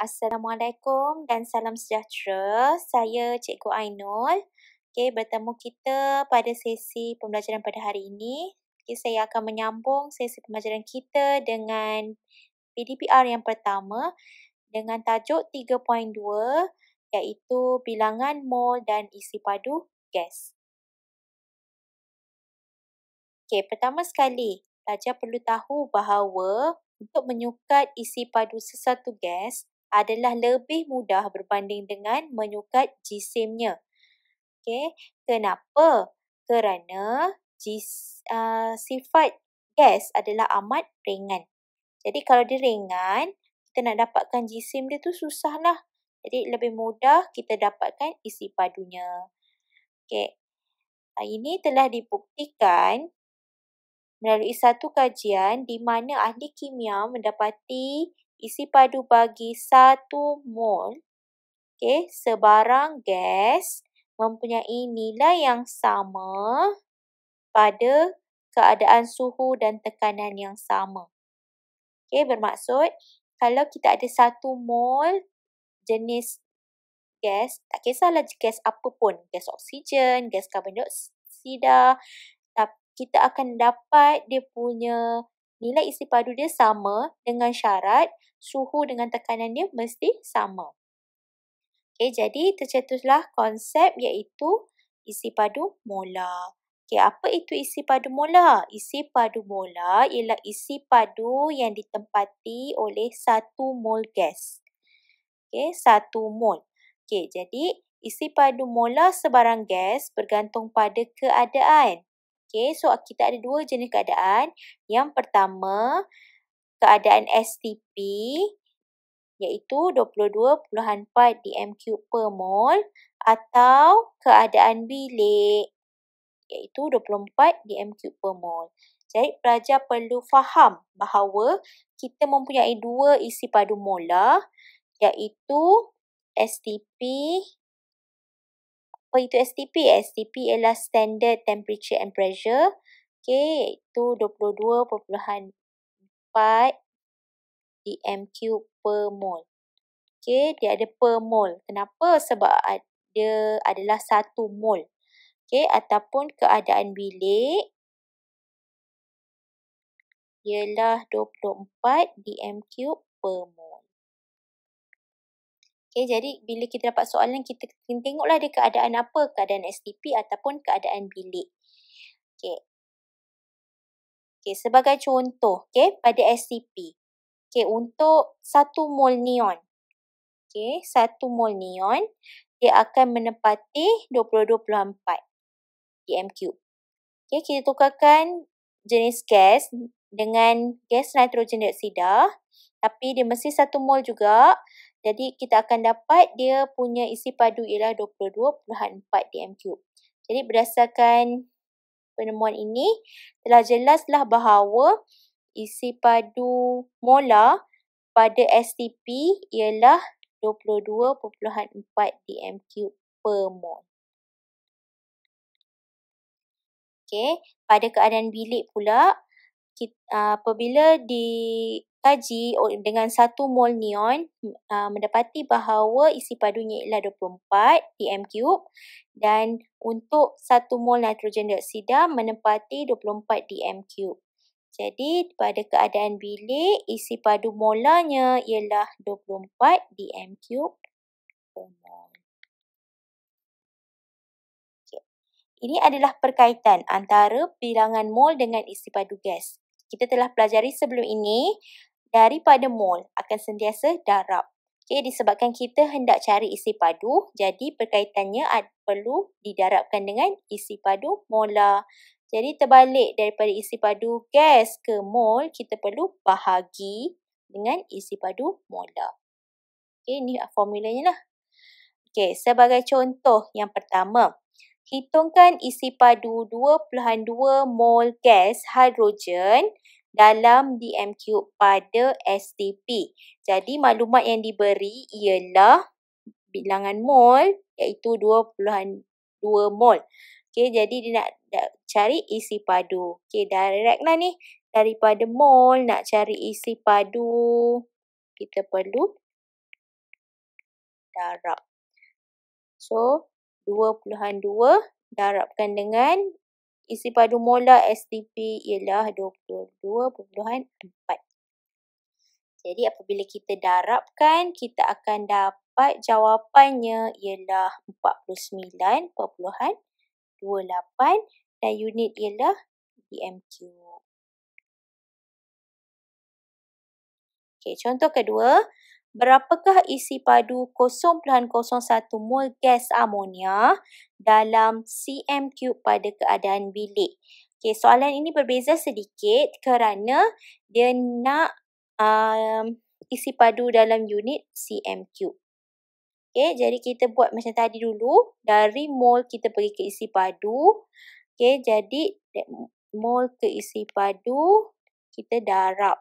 Assalamualaikum dan salam sejahtera. Saya Cikgu Ainul. Okay, bertemu kita pada sesi pembelajaran pada hari ini. Okay, saya akan menyambung sesi pembelajaran kita dengan PDPR yang pertama dengan tajuk 3.2 iaitu bilangan mol dan isi padu gas. Okay, pertama sekali, pelajar perlu tahu bahawa untuk menyukat isi padu sesuatu gas, adalah lebih mudah berbanding dengan menyukat jisimnya. Okay, kenapa? Kerana jis, uh, sifat gas adalah amat ringan. Jadi kalau dia ringan, kita nak dapatkan jisim dia tu susahlah. Jadi lebih mudah kita dapatkan isi padunya. Okey. Uh, ini telah dibuktikan melalui satu kajian di mana ahli kimia mendapati isi padu bagi satu mol okay, sebarang gas mempunyai nilai yang sama pada keadaan suhu dan tekanan yang sama Okay, bermaksud kalau kita ada satu mol jenis gas tak kisahlah gas apa pun gas oksigen gas karbon dioksida kita akan dapat dia punya nilai isi padu dia sama dengan syarat suhu dengan tekanan dia mesti sama. Okey, jadi tercetuslah konsep iaitu isi padu mola. Okey, apa itu isi padu mola? Isi padu mola ialah isi padu yang ditempati oleh satu mol gas. Okey, satu mol. Okey, jadi isi padu mola sebarang gas bergantung pada keadaan. Okey, so kita ada dua jenis keadaan. Yang pertama, keadaan STP iaitu 22.4 dm3 per mol atau keadaan bilik iaitu 24 dm3 per mol. Jadi pelajar perlu faham bahawa kita mempunyai dua isi padu molar iaitu STP apa itu STP? STP ialah Standard Temperature and Pressure. Okay, itu 22.4 dm cube per mole. Okay, dia ada per mole. Kenapa? Sebab dia adalah satu mole. Okay, ataupun keadaan bilik ialah 24 dm cube per mole. Okay, jadi bila kita dapat soalan, kita tengoklah ada keadaan apa, keadaan STP ataupun keadaan bilik. Okay. Okay, sebagai contoh, okay, pada STP. Okay, untuk satu mol neon. Okay, satu mol neon, dia akan menepati 22.4 dm cube. Okay, kita tukarkan jenis gas dengan gas nitrogen dioksida. Tapi dia mesti satu mol juga. Jadi kita akan dapat dia punya isi padu ialah 22.4 dm3. Jadi berdasarkan penemuan ini telah jelaslah bahawa isi padu mola pada STP ialah 22.4 dm3 per mol. Okey, pada keadaan bilik pula kita, ah, apabila di kaji dengan satu mol neon uh, mendapati bahawa isi padunya ialah 24 dm cube dan untuk satu mol nitrogen dioksida menempati 24 dm cube. Jadi pada keadaan bilik isi padu molanya ialah 24 dm cube per mol. Ini adalah perkaitan antara bilangan mol dengan isi padu gas. Kita telah pelajari sebelum ini daripada mol akan sentiasa darab. Okay, disebabkan kita hendak cari isi padu, jadi perkaitannya perlu didarabkan dengan isi padu mola. Jadi terbalik daripada isi padu gas ke mol, kita perlu bahagi dengan isi padu mola. Okay, ini formulanya lah. Okay, sebagai contoh yang pertama, hitungkan isi padu 2.2 mol gas hidrogen dalam DMQ pada STP. Jadi maklumat yang diberi ialah bilangan mol iaitu 22 mol. Okey, jadi dia nak cari isi padu. Okey, direct lah ni. Daripada mol nak cari isi padu, kita perlu darab. So, 22 darabkan dengan Isi padu molar STP ialah 22.4. Jadi apabila kita darabkan, kita akan dapat jawapannya ialah 49.28 dan unit ialah BMQ. Okay, contoh kedua, berapakah isi padu 0.01 mol gas amonia dalam cm3 pada keadaan bilik. Okay, soalan ini berbeza sedikit kerana dia nak um, isi padu dalam unit cm3. Okey, jadi kita buat macam tadi dulu, dari mol kita pergi ke isi padu. Okay, jadi mol ke isi padu kita darab.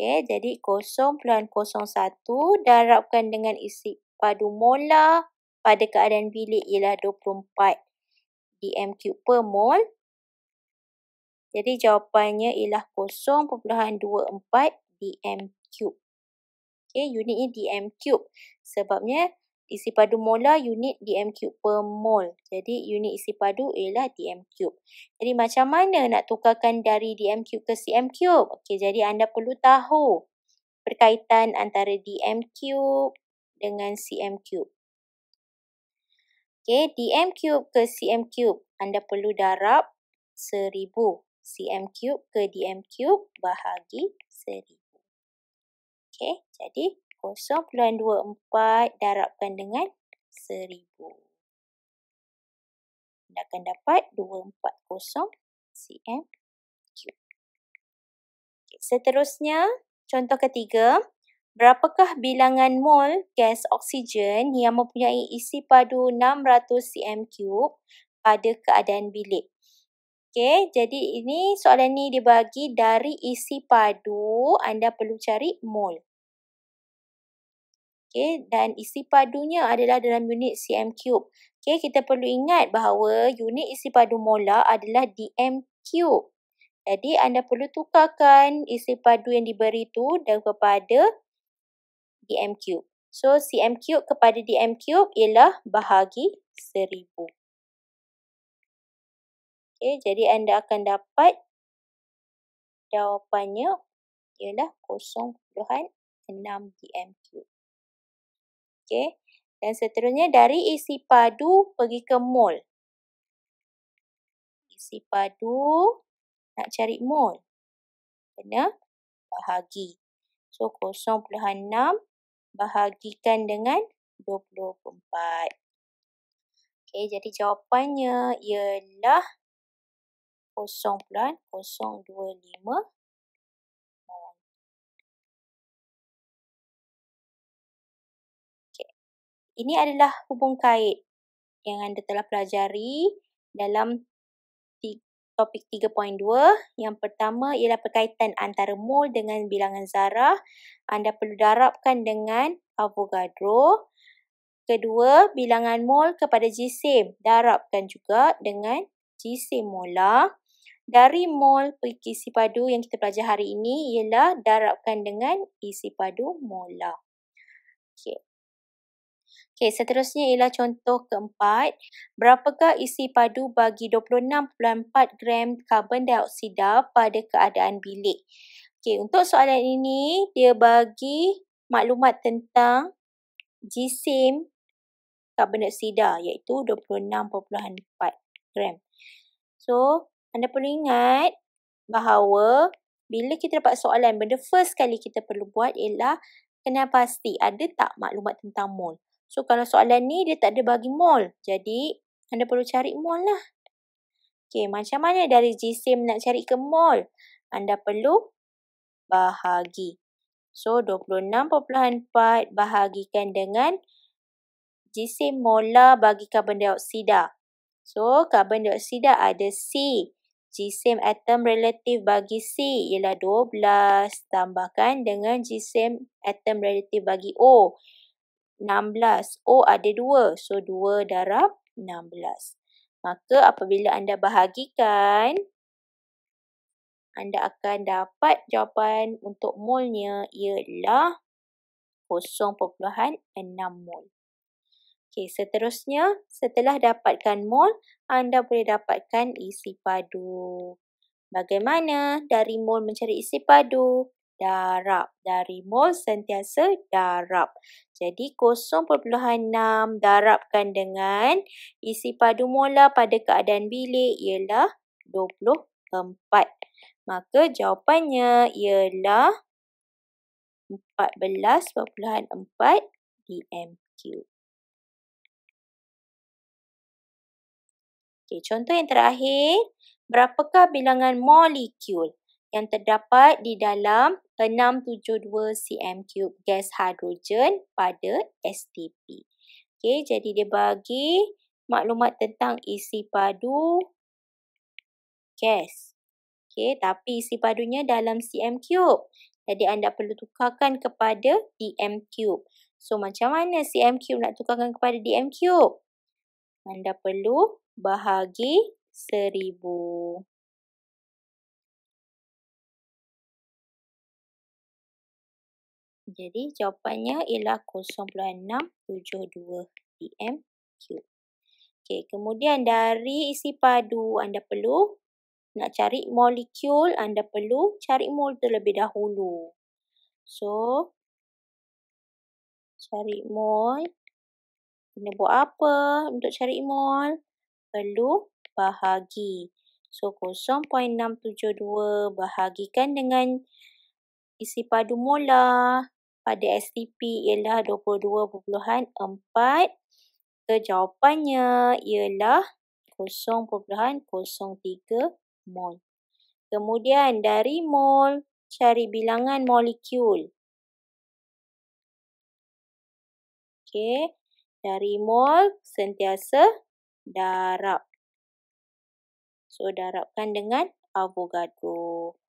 Okey, jadi 0.01 darabkan dengan isi padu molar pada keadaan bilik ialah 24 dm3 per mol. Jadi jawapannya ialah 0.24 dm3. Okey, unitnya dm3 sebabnya isi padu molar unit dm cube per mol, Jadi unit isi padu ialah dm cube. Jadi macam mana nak tukarkan dari dm cube ke cm cube? Okey, jadi anda perlu tahu berkaitan antara dm cube dengan cm cube. Okey, dm cube ke cm cube anda perlu darab 1000 cm cube ke dm cube bahagi 1000. Okey, jadi 0.24 darabkan dengan 1000. Anda akan dapat 240 cm3. Okay, seterusnya, contoh ketiga, berapakah bilangan mol gas oksigen yang mempunyai isi padu 600 cm3 pada keadaan bilik? Okey, jadi ini soalan ni dibagi dari isi padu, anda perlu cari mol. Okay, dan isi padunya adalah dalam unit cm cube. Okay, kita perlu ingat bahawa unit isi padu mola adalah dm cube. Jadi anda perlu tukarkan isi padu yang diberi itu kepada dm cube. So cm cube kepada dm cube ialah bahagi seribu. Okay, jadi anda akan dapat jawapannya ialah 0.6 dm cube. Okey. Dan seterusnya dari isi padu pergi ke mol. Isi padu nak cari mol. Kena bahagi. So 0.6 bahagikan dengan 24. Okey, jadi jawapannya ialah 0.025. ini adalah hubung kait yang anda telah pelajari dalam topik 3.2. Yang pertama ialah perkaitan antara mol dengan bilangan zarah. Anda perlu darabkan dengan Avogadro. Kedua, bilangan mol kepada jisim. Darabkan juga dengan jisim mola. Dari mol pergi isi padu yang kita pelajari hari ini ialah darabkan dengan isi padu mola. Okay. Okey, seterusnya ialah contoh keempat. Berapakah isi padu bagi 26.4 gram karbon dioksida pada keadaan bilik? Okey, untuk soalan ini, dia bagi maklumat tentang jisim karbon dioksida iaitu 26.4 gram. So, anda perlu ingat bahawa bila kita dapat soalan, benda first kali kita perlu buat ialah kena pasti ada tak maklumat tentang mole. So kalau soalan ni dia tak ada bagi mol. Jadi anda perlu cari mol lah. Okey, macam mana dari jisim nak cari ke mol? Anda perlu bahagi. So 26.4 bahagikan dengan jisim molar bagi karbon dioksida. So karbon dioksida ada C. Jisim atom relatif bagi C ialah 12 tambahkan dengan jisim atom relatif bagi O. 16. Oh, ada 2. So, 2 darab 16. Maka, apabila anda bahagikan, anda akan dapat jawapan untuk molnya ialah 0.6 mol. Okey, seterusnya, setelah dapatkan mol, anda boleh dapatkan isi padu. Bagaimana dari mol mencari isi padu? darab. Dari mol sentiasa darab. Jadi 0.6 darabkan dengan isi padu mola pada keadaan bilik ialah 24. Maka jawapannya ialah 14.4 dmq. Okay, contoh yang terakhir, berapakah bilangan molekul yang terdapat di dalam 672 cm3 gas hidrogen pada STP. Okey, jadi dia bagi maklumat tentang isi padu gas. Okey, tapi isi padunya dalam cm3. Jadi anda perlu tukarkan kepada dm3. So macam mana cm3 nak tukarkan kepada dm3? Anda perlu bahagi 1000. Jadi jawapannya ialah 0.672 dm cube. Okey, kemudian dari isi padu anda perlu nak cari molekul anda perlu cari mol terlebih dahulu. So cari mol kena buat apa untuk cari mol? Perlu bahagi. So 0.672 bahagikan dengan isi padu mola pada STP ialah 22.4. So, jawapannya ialah 0.03 mol. Kemudian dari mol, cari bilangan molekul. Okey, dari mol sentiasa darab. So, darabkan dengan Avogadro.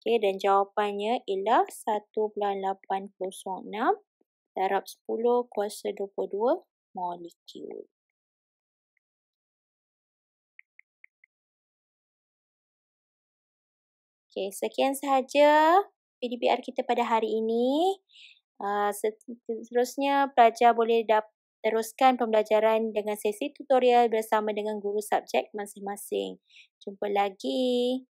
Okey dan jawapannya ialah 1.806 darab 10 kuasa 22 molekul. Okey sekian sahaja PDPR kita pada hari ini. Ah, seterusnya pelajar boleh dapat Teruskan pembelajaran dengan sesi tutorial bersama dengan guru subjek masing-masing. Jumpa lagi.